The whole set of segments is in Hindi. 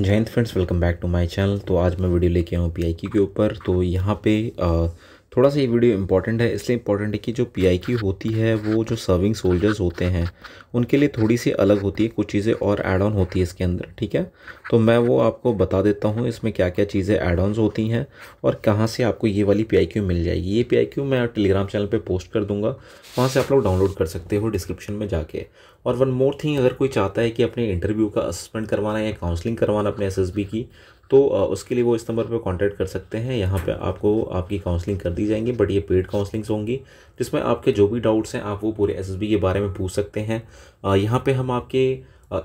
जय Hind friends welcome back to my channel तो आज मैं वीडियो लेके आऊँ पी आई के ऊपर तो यहाँ पे आ, थोड़ा सा ये वीडियो इंपॉर्टेंट है इसलिए इंपॉर्टेंट है कि जो पी की होती है वो जो सर्विंग सोल्जर्स होते हैं उनके लिए थोड़ी सी अलग होती है कुछ चीज़ें और एड ऑन होती है इसके अंदर ठीक है तो मैं वो आपको बता देता हूँ इसमें क्या क्या चीज़ें एड ऑन होती हैं और कहाँ से आपको ये वाली पी मिल जाएगी ये पी मैं टेलीग्राम चैनल पर पोस्ट कर दूँगा वहाँ से आप लोग डाउनलोड कर सकते हो डिस्क्रिप्शन में जाके और वन मोर थिंग अगर कोई चाहता है कि अपने इंटरव्यू का असेसमेंट करवाना या काउंसलिंग करवाना अपने एस की तो उसके लिए वो इस नंबर पर कॉन्टैक्ट कर सकते हैं यहाँ पर आपको आपकी काउंसलिंग कर दी जाएंगी बट ये पेड काउंसलिंग्स होंगी जिसमें आपके जो भी डाउट्स हैं आप वो पूरे एस के बारे में पूछ सकते हैं यहाँ पर हम आपके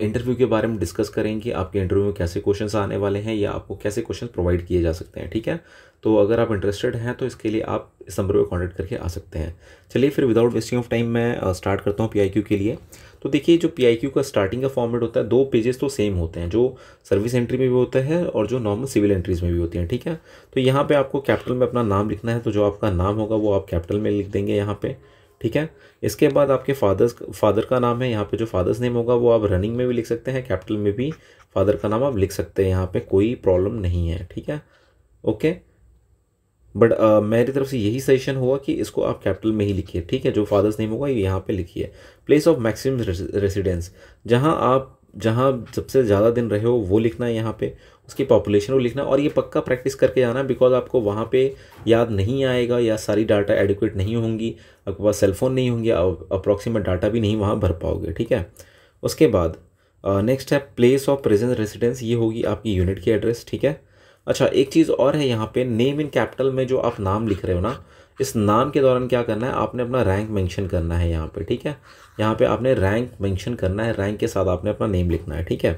इंटरव्यू के बारे में डिस्कस करेंगे आपके इंटरव्यू में कैसे क्वेश्चन आने वाले हैं या आपको कैसे क्वेश्चन प्रोवाइड किए जा सकते हैं ठीक है तो अगर आप इंटरेस्टेड हैं तो इसके लिए आप इस नंबर पर कॉन्टैक्ट करके आ सकते हैं चलिए फिर विदाउट वेस्टिंग ऑफ टाइम मैं स्टार्ट करता हूँ पी के लिए तो देखिए जो पी का स्टार्टिंग का फॉर्मेट होता है दो पेजेस तो सेम होते हैं जो सर्विस एंट्री में भी होता है और जो नॉर्मल सिविल एंट्रीज में भी होती हैं ठीक है तो यहाँ पर आपको कैपिटल में अपना नाम लिखना है तो जो आपका नाम होगा वो आप कैपिटल में लिख देंगे यहाँ पर ठीक है इसके बाद आपके फादर्स फादर का नाम है यहाँ पे जो फादर्स नेम होगा वो आप रनिंग में भी लिख सकते हैं कैपिटल में भी फादर का नाम आप लिख सकते हैं यहाँ पे कोई प्रॉब्लम नहीं है ठीक है ओके बट uh, मेरी तरफ से यही सजेशन हुआ कि इसको आप कैपिटल में ही लिखिए ठीक है जो फादर्स नेम होगा ये यहाँ पे लिखिए प्लेस ऑफ मैक्सिमम रेसिडेंस जहाँ आप जहाँ सबसे ज़्यादा दिन रहे हो वो लिखना है यहाँ पे उसकी पॉपुलेशन वो लिखना और ये पक्का प्रैक्टिस करके जाना बिकॉज आपको वहाँ पे याद नहीं आएगा या सारी डाटा एडिक्वेट नहीं होंगी आपके पास सेलफोन नहीं होंगे अप्रॉक्सीमेट डाटा भी नहीं वहाँ भर पाओगे ठीक है उसके बाद नेक्स्ट है प्लेस ऑफ प्रेजेंस रेसिडेंस ये होगी आपकी यूनिट की एड्रेस ठीक है अच्छा एक चीज़ और है यहाँ पे नेम इन कैपिटल में जो आप नाम लिख रहे हो ना इस नाम के दौरान क्या करना है आपने अपना रैंक मेंशन करना है यहाँ पे ठीक है यहाँ पे आपने रैंक मेंशन करना है रैंक के साथ आपने अपना नेम लिखना है ठीक है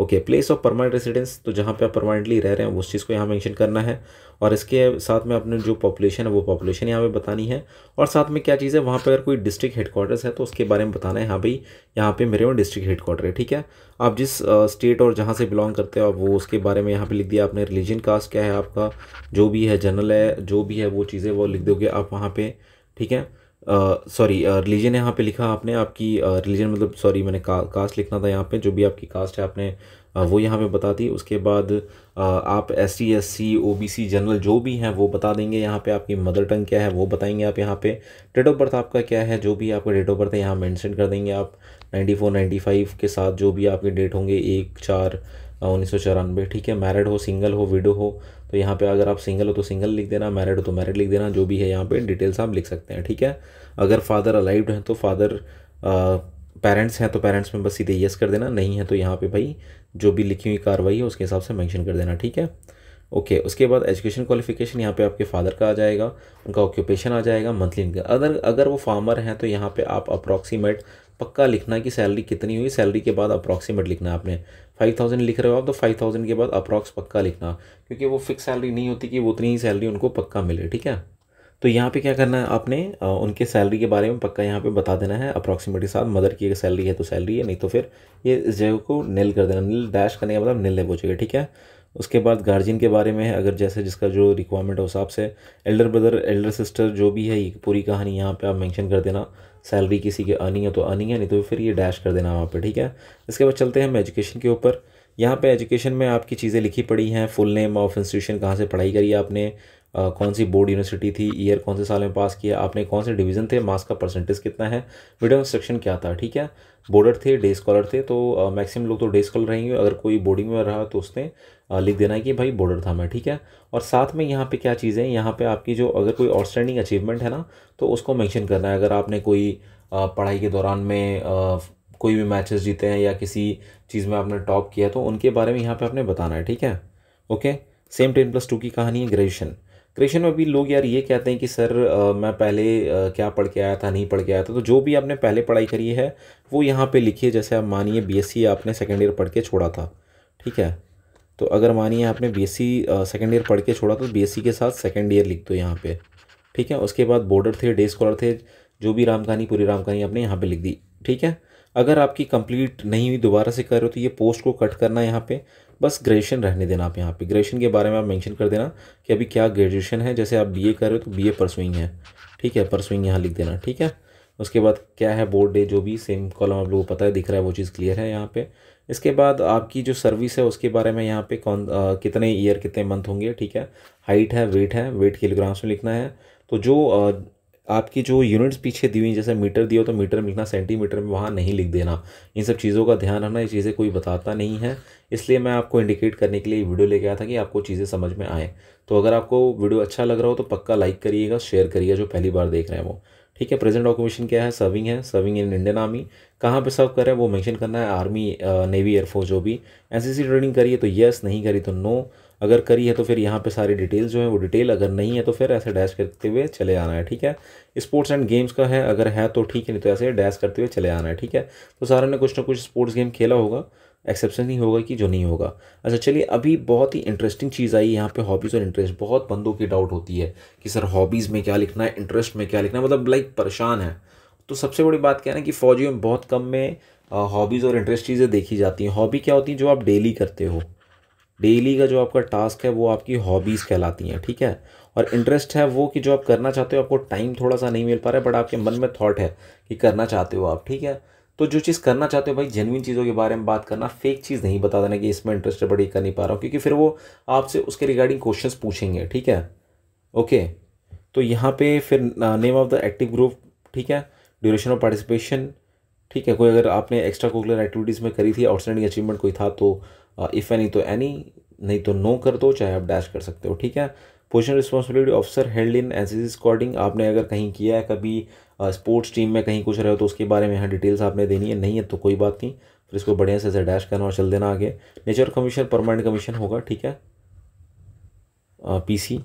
okay place of permanent residence तो जहाँ पे आप परमानेंटली रह रहे हैं उस चीज़ को यहाँ मेंशन करना है और इसके साथ में अपने जो पॉपुलेशन है वो पॉपुलेशन यहाँ पे बतानी है और साथ में क्या चीज़ है वहाँ पे अगर कोई डिस्ट्रिक्ट हेडक्वार्टर्स है तो उसके बारे में बताना है हाँ भाई यहाँ पे मेरे वो डिस्ट्रिक्ट हेडक्वार्टर है ठीक है आप जिस स्टेट और जहाँ से बिलोंग करते हो आप वो उसके बारे में यहाँ पर लिख दिया आपने रिलीजन कास्ट क्या है आपका जो भी है जनरल है जो भी है वो चीज़ें वो लिख दोगे आप वहाँ पर ठीक है सॉरी रिलीजन यहाँ पे लिखा आपने आपकी रिलीजन मतलब सॉरी मैंने का, कास्ट लिखना था यहाँ पे जो भी आपकी कास्ट है आपने वो यहाँ पे बता दी उसके बाद आप S T S C O B C general जो भी हैं वो बता देंगे यहाँ पे आपकी मदर टंग क्या है वो बताएंगे आप यहाँ पे डेट ऑफ बर्थ आपका क्या है जो भी आपका डेट ऑफ बर्थ है यहाँ मेंशन कर देंगे आप नाइन्टी फोर नाइन्टी फाइव के साथ जो भी आपके डेट होंगे एक चार उन्नीस सौ चौरानवे ठीक है मैरिड हो सिंगल हो विडो हो तो यहाँ पे अगर आप सिंगल हो तो सिंगल लिख देना मैरिड हो तो मैरिड लिख देना जो भी है यहाँ पे डिटेल्स आप लिख सकते हैं ठीक है अगर फादर अलाइव्ड हैं तो फादर पेरेंट्स हैं तो पेरेंट्स में बस सीधे यस कर देना नहीं है तो यहाँ पे भाई जो भी लिखी हुई कार्रवाई है उसके हिसाब से मैंशन कर देना ठीक है ओके okay, उसके बाद एजुकेशन क्वालिफिकेशन यहाँ पे आपके फादर का आ जाएगा उनका ऑक्यूपेशन आ जाएगा मंथली इनकम अगर अगर वो फार्मर हैं तो यहाँ पे आप अप्रॉक्सीमेट पक्का लिखना कि सैलरी कितनी हुई सैलरी के बाद अप्रॉक्सीमेट लिखना आपने फाइव थाउजेंड लिख रहे हो आप तो फाइव थाउजेंड के बाद अप्रॉक्स पक्का लिखना क्योंकि वो फिक्स सैलरी नहीं होती कि वो उतनी ही सैलरी उनको पक्का मिले ठीक है तो यहाँ पे क्या करना है आपने उनके सैलरी के बारे में पक्का यहाँ पे बता देना है अप्रॉक्सीमेट के साथ मदर की अगर सैलरी है तो सैलरी है नहीं तो फिर ये इस जगह को नील कर देना नील डैश करने का मतलब नील ले पहुँचेगा ठीक है उसके बाद गार्जियन के बारे में है अगर जैसे जिसका जो रिक्वायरमेंट है उस हिसाब से एल्डर ब्रदर एल्डर सिस्टर जो भी है ये पूरी कहानी यहाँ पे आप मेंशन कर देना सैलरी किसी की अर्निंग है तो आनी है नहीं तो फिर ये डैश कर देना वहाँ पर ठीक है इसके बाद चलते हैं हम एजुकेशन के ऊपर यहाँ पे एजुकेशन में आपकी चीज़ें लिखी पड़ी हैं फुल नेम ऑफ इंस्टीट्यूशन कहाँ से पढ़ाई करी आपने आ, कौन सी बोर्ड यूनिवर्सिटी थी ईयर कौन से साल में पास किया आपने कौन से डिवीज़न थे मार्क्स का परसेंटेज कितना है मीडियम इंस्ट्रक्शन क्या था ठीक है बोर्डर थे डे स्कॉलर थे तो मैक्सिमम लोग तो डे स्कॉलर रहेंगे अगर कोई बोर्डिंग में रहा तो उसने लिख देना है कि भाई बॉर्डर था मैं ठीक है और साथ में यहाँ पे क्या चीज़ें यहाँ पे आपकी जो अगर कोई आउटस्टैंडिंग अचीवमेंट है ना तो उसको मेंशन करना है अगर आपने कोई पढ़ाई के दौरान में कोई भी मैचेस जीते हैं या किसी चीज़ में आपने टॉप किया तो उनके बारे में यहाँ पर आपने बताना है ठीक है okay same ten plus two की कहानी है ग्रेजुएशन ग्रेजुएशन में भी लोग यार ये कहते हैं कि सर आ, मैं पहले आ, क्या पढ़ के आया था नहीं पढ़ के आया था तो जो भी आपने पहले पढ़ाई करी है वो यहाँ पे लिखिए जैसे आप मानिए बीएससी आपने सेकेंड ईयर पढ़ के छोड़ा था ठीक है तो अगर मानिए आपने बीएससी सेकेंड ईयर पढ़ के छोड़ा तो बीएससी e के साथ सेकेंड ईयर लिख दो यहाँ पे ठीक है उसके बाद बॉर्डर थे डे स्कॉलर थे जो भी राम कहानी पूरी राम कहानी आपने यहाँ पे लिख दी ठीक है अगर आपकी कंप्लीट नहीं हुई दोबारा से कर रहे हो तो ये पोस्ट को कट करना यहाँ पे बस ग्रेजुएशन रहने देना आप यहाँ पे ग्रेजुएशन के बारे में आप मेंशन कर देना कि अभी क्या ग्रेजुएशन है जैसे आप बीए कर रहे हो तो बीए परसुइंग है ठीक है परसुइंग यहाँ लिख देना ठीक है उसके बाद क्या है बोर्ड डे जो भी सेम कॉलम आप लोगों को पता है दिख रहा है वो चीज़ क्लियर है यहाँ पर इसके बाद आपकी जो सर्विस है उसके बारे में यहाँ पे कौन आ, कितने ईयर कितने मंथ होंगे ठीक है हाइट है वेट है वेट किलोग्राम्स में लिखना है तो जो आ, आपकी जो यूनिट्स पीछे दी हुई जैसे मीटर दिया हो तो मीटर में लिखना सेंटीमीटर में वहाँ नहीं लिख देना इन सब चीज़ों का ध्यान रखना ये चीज़ें कोई बताता नहीं है इसलिए मैं आपको इंडिकेट करने के लिए वीडियो लेके आया था कि आपको चीज़ें समझ में आएँ तो अगर आपको वीडियो अच्छा लग रहा हो तो पक्का लाइक करिएगा शेयर करिएगा जो पहली बार देख रहे हैं वो ठीक है प्रेजेंट ऑक्यूपेशन क्या है सर्विंग है सर्विंग इन इंडियन आर्मी कहाँ पे सर्व करें वो मेंशन करना है आर्मी नेवी एयरफोर्स जो भी एनसीसी ट्रेनिंग करी है तो येस नहीं करी तो नो अगर करी है तो फिर यहाँ पे सारी डिटेल्स जो है वो डिटेल अगर नहीं है तो फिर ऐसे डैश करते हुए चले आना है ठीक है स्पोर्ट्स एंड गेम्स का है अगर है तो ठीक है नहीं तो ऐसे डैश करते हुए चले आना है ठीक है तो सारे ने कुछ ना कुछ स्पोर्ट्स गेम खेला होगा एक्सेप्शन नहीं होगा कि जो नहीं होगा अच्छा चलिए अभी बहुत ही इंटरेस्टिंग चीज़ आई यहाँ पे हॉबीज़ और इंटरेस्ट बहुत बंदों की डाउट होती है कि सर हॉबीज़ में क्या लिखना है इंटरेस्ट में क्या लिखना है मतलब लाइक परेशान है तो सबसे बड़ी बात क्या है ना कि फौजियों में बहुत कम में हॉबीज़ और इंटरेस्ट चीज़ें देखी जाती हैं हॉबी क्या होती हैं जो आप डेली करते हो डेली का जो आपका टास्क है वो आपकी हॉबीज़ कहलाती हैं ठीक है और इंटरेस्ट है वो कि जो आप करना चाहते हो आपको टाइम थोड़ा सा नहीं मिल पा रहा है बट आपके मन में थॉट है कि करना चाहते हो आप ठीक है तो जो चीज़ करना चाहते हो भाई जेनविन चीज़ों के बारे में बात करना फेक चीज़ नहीं बता देना कि इसमें इंटरेस्ट है बड़ी कर नहीं पा रहा हूँ क्योंकि फिर वो आपसे उसके रिगार्डिंग क्वेश्चंस पूछेंगे ठीक है ओके तो यहाँ पे फिर name of the active group ठीक है ड्यूरेशन ऑफ पार्टिसिपेशन ठीक है कोई अगर आपने एक्स्ट्रा कोकुलर एक्टिविटीज़ में करी थी आउटस्टैंडिंग अचीवमेंट कोई था तो इफ़ uh, एनी तो एनी नहीं तो नो कर दो चाहे आप डैश कर सकते हो ठीक है position responsibility officer held in N C आपने अगर कहीं किया है कभी स्पोर्ट्स टीम में कहीं कुछ रहे हो तो उसके बारे में यहाँ डिटेल्स आपने देनी है नहीं है तो कोई बात नहीं फिर इसको बढ़िया से डैश करना और चल देना आगे नेचर कमीशन परमानेंट कमीशन होगा ठीक है पीसी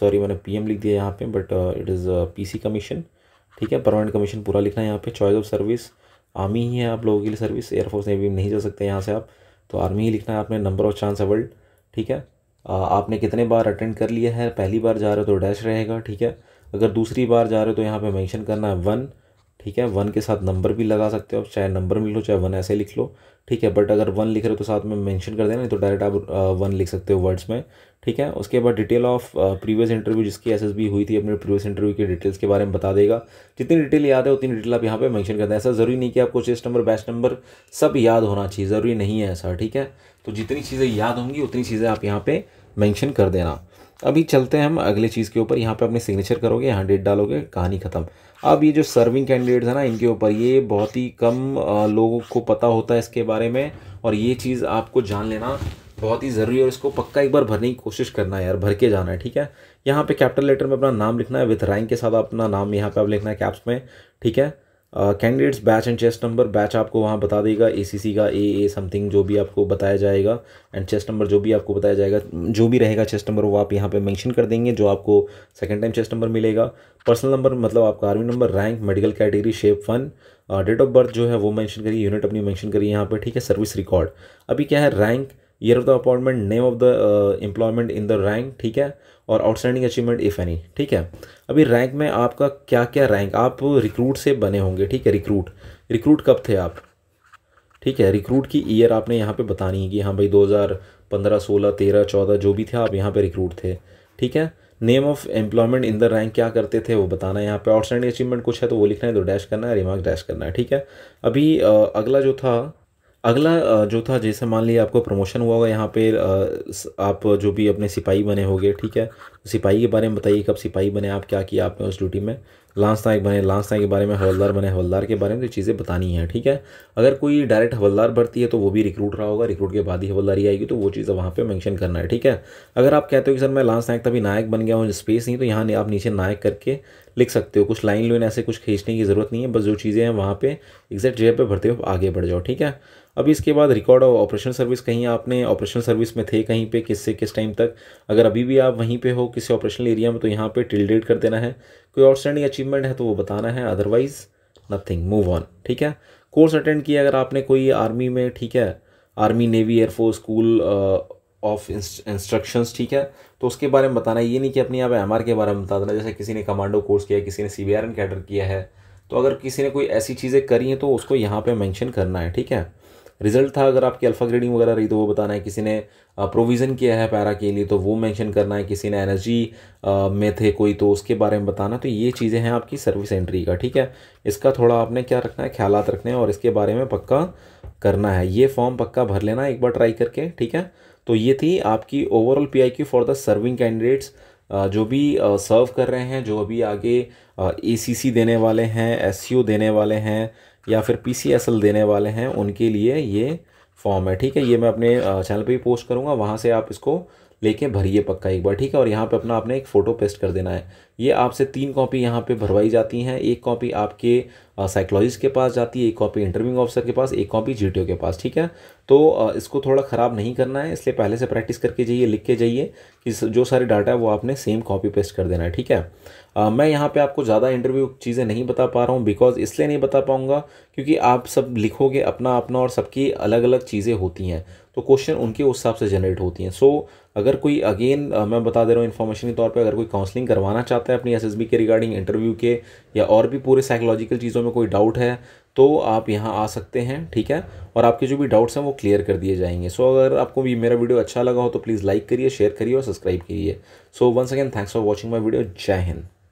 सॉरी मैंने पीएम लिख दिया यहाँ पे but it is PC commission ठीक है परमानेंट कमीशन पूरा लिखना है यहाँ पे चॉइस ऑफ सर्विस आर्मी ही है आप लोगों के लिए सर्विस एयरफोर्स नेवी नहीं जा सकते यहाँ से आप तो आर्मी ही लिखना है आपने नंबर ऑफ चांस अवर्ल्ड ठीक है आपने कितने बार अटेंड कर लिया है पहली बार जा रहे हो तो डैश रहेगा ठीक है अगर दूसरी बार जा रहे हो तो यहाँ पे मेंशन करना है वन ठीक है वन के साथ नंबर भी लगा सकते हो आप चाहे नंबर मिल लो चाहे वन ऐसे लिख लो ठीक है बट अगर वन लिख रहे हो तो साथ में मेंशन कर देना नहीं तो डायरेक्ट आप वन लिख सकते हो वर्ड्स में ठीक है उसके बाद डिटेल ऑफ प्रीवियस इंटरव्यू जिसकी एस हुई थी अपने प्रीवियस इंटरव्यू की डिटेल्स के बारे में बता देगा जितनी डिटेल याद है उतनी डिटेल आप यहाँ पे मैंशन कर दें ऐसा ज़रूरी नहीं कि आपको चेस्ट नंबर बेस्ट नंबर सब याद होना चाहिए ज़रूरी नहीं है ऐसा ठीक है तो जितनी चीज़ें याद होंगी उतनी चीज़ें आप यहाँ पर मैंशन कर देना अभी चलते हैं हम अगले चीज़ के ऊपर यहाँ पे अपने सिग्नेचर करोगे यहाँ डेट डालोगे कहानी ख़त्म अब ये जो सर्विंग कैंडिडेट्स हैं ना इनके ऊपर ये बहुत ही कम लोगों को पता होता है इसके बारे में और ये चीज़ आपको जान लेना बहुत ही ज़रूरी है और इसको पक्का एक बार भरने की कोशिश करना है यार भर के जाना है ठीक है यहाँ पे कैपिटल लेटर में अपना नाम लिखना है विथ रैंक के साथ अपना नाम यहाँ पे आप लिखना है कैप्स में ठीक है candidates batch and chest number batch आपको वहाँ बता देगा ए सी सी का ए ए समथिंग जो भी आपको बताया जाएगा एंड चेस्ट नंबर जो भी आपको बताया जाएगा जो भी रहेगा चेस्ट नंबर वो आप यहाँ पे मेंशन कर देंगे जो आपको सेकंड टाइम चेस्ट नंबर मिलेगा पर्सनल नंबर मतलब आपका army number rank medical category shape one date of birth जो है वो मैंशन करिए यूनिट अपनी मैंशन करिए यहाँ पर ठीक है सर्विस रिकॉर्ड अभी क्या है rank year of the appointment name of the employment in the rank ठीक है और आउटस्टैंडिंग अचीवमेंट इफ़ एनी ठीक है अभी रैंक में आपका क्या क्या रैंक आप रिक्रूट से बने होंगे ठीक है रिक्रूट रिक्रूट कब थे आप ठीक है रिक्रूट की ईयर आपने यहाँ पे बतानी है कि हाँ भाई 2015 16 13 14 जो भी थे आप यहाँ पे रिक्रूट थे ठीक है name of employment in the rank क्या करते थे वो बताना है यहाँ पे आउटस्टैंडिंग अचीवमेंट कुछ है तो वो लिखना है तो डैश करना है रिमार्क डैश करना है ठीक है अभी अगला जो था अगला जो था जैसे मान लिया आपको प्रमोशन हुआ होगा यहाँ पे आप जो भी अपने सिपाही बने होंगे ठीक है सिपाही के बारे में बताइए कब सिपाही बने आप क्या किया आपने उस ड्यूटी में लांस नायक बने लांस नायक के बारे में हवलदार बने हवलदार के बारे में तो चीज़ें बतानी है ठीक है अगर कोई डायरेक्ट हवलदार भरती है तो वो भी रिक्रूट रहा होगा रिक्रूट के बाद ही हवलदारी आएगी तो वो चीज़ें वहाँ पे मेंशन करना है ठीक है अगर आप कहते हो कि सर मैं लांस नायक तभी नायक बन गया हूँ स्पेस नहीं तो यहाँ आप नीचे नायक करके लिख सकते हो कुछ लाइन लुइन ऐसे कुछ खींचने की ज़रूरत नहीं है बस जो चीज़ें हैं वहाँ पर एग्जैक्ट जगह पर भरते हुए आगे बढ़ जाओ ठीक है अभी इसके बाद रिकॉर्ड और ऑपरेशन सर्विस कहीं आपने ऑपरेशन सर्विस में थे कहीं पे किस से किस टाइम तक अगर अभी भी आप वहीं पे हो किसी ऑपरेशनल एरिया में तो यहाँ पे टिल्डेड कर देना है कोई आउटस्टैंडिंग अचीवमेंट है तो वो बताना है अदरवाइज़ नथिंग मूव ऑन ठीक है कोर्स अटेंड किया अगर आपने कोई आर्मी में ठीक है army navy air force school of instructions ठीक है तो उसके बारे में बताना है ये नहीं कि अपनी आप एम के बारे में बता देना जैसे किसी ने कमांडो कोर्स किया किसी ने सी बी कैडर किया है तो अगर किसी ने कोई ऐसी चीज़ें करी हैं तो उसको यहाँ पे मेंशन करना है ठीक है रिजल्ट था अगर आपकी अल्फा ग्रेडिंग वगैरह रही तो वो बताना है किसी ने प्रोविज़न किया है पैरा के लिए तो वो मेंशन करना है किसी ने एनर्जी में थे कोई तो उसके बारे में बताना तो ये चीज़ें हैं आपकी सर्विस एंट्री का ठीक है इसका थोड़ा आपने क्या रखना है ख्याल रखने हैं और इसके बारे में पक्का करना है ये फॉर्म पक्का भर लेना एक बार ट्राई करके ठीक है तो ये थी आपकी overall P for the serving candidates जो भी सर्व कर रहे हैं जो अभी आगे ए देने वाले हैं एस देने वाले हैं या फिर पी देने वाले हैं उनके लिए ये फॉर्म है ठीक है ये मैं अपने चैनल पे भी पोस्ट करूँगा वहाँ से आप इसको लेके भरिए पक्का एक बार ठीक है और यहाँ पे अपना आपने एक फ़ोटो पेस्ट कर देना है ये आपसे तीन कॉपी यहाँ पे भरवाई जाती हैं एक कॉपी आपके साइकोलॉजिस्ट के पास जाती है एक कॉपी इंटरव्यूइंग ऑफिसर के पास एक कॉपी जी के पास ठीक है तो आ, इसको थोड़ा ख़राब नहीं करना है इसलिए पहले से प्रैक्टिस करके जाइए लिख के जाइए कि जो सारे डाटा है वो आपने सेम कॉपी पेस्ट कर देना है ठीक है आ, मैं यहाँ पे आपको ज़्यादा इंटरव्यू चीज़ें नहीं बता पा रहा हूँ बिकॉज इसलिए नहीं बता पाऊँगा क्योंकि आप सब लिखोगे अपना अपना और सबकी अलग अलग चीज़ें होती हैं तो क्वेश्चन उनके उस हिसाब से जनरेट होती हैं सो so, अगर कोई अगेन मैं बता दे रहा हूँ इन्फॉर्मेशन के तौर पर अगर कोई काउंसलिंग करवाना चाहता है अपनी एस के रिगार्डिंग इंटरव्यू के या और भी पूरे साइकोलॉजिकल चीज़ों में कोई डाउट है तो आप यहाँ आ सकते हैं ठीक है और आपके जो भी डाउट्स हैं वो क्लियर कर दिए जाएंगे सो so, अगर आपको भी मेरा वीडियो अच्छा लगा हो तो प्लीज़ लाइक करिए शेयर करिए और सब्सक्राइब करिए so once again thanks for watching my video जय हिंद